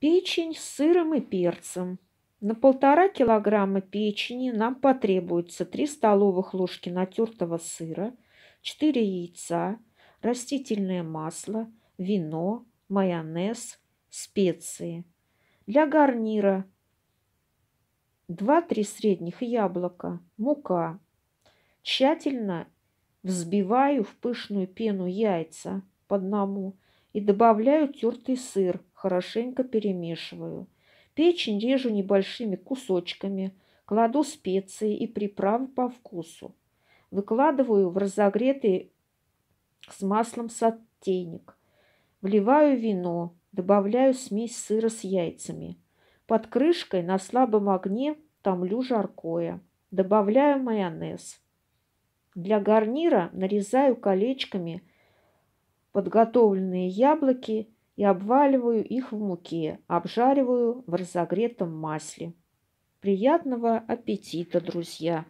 Печень с сыром и перцем. На полтора килограмма печени нам потребуется 3 столовых ложки натертого сыра, 4 яйца, растительное масло, вино, майонез, специи. Для гарнира 2-3 средних яблока, мука. Тщательно взбиваю в пышную пену яйца по одному и добавляю тертый сыр – хорошенько перемешиваю. Печень режу небольшими кусочками, кладу специи и приправы по вкусу. Выкладываю в разогретый с маслом сотейник. Вливаю вино, добавляю смесь сыра с яйцами. Под крышкой на слабом огне томлю жаркое. Добавляю майонез. Для гарнира нарезаю колечками подготовленные яблоки и обваливаю их в муке, обжариваю в разогретом масле. Приятного аппетита, друзья!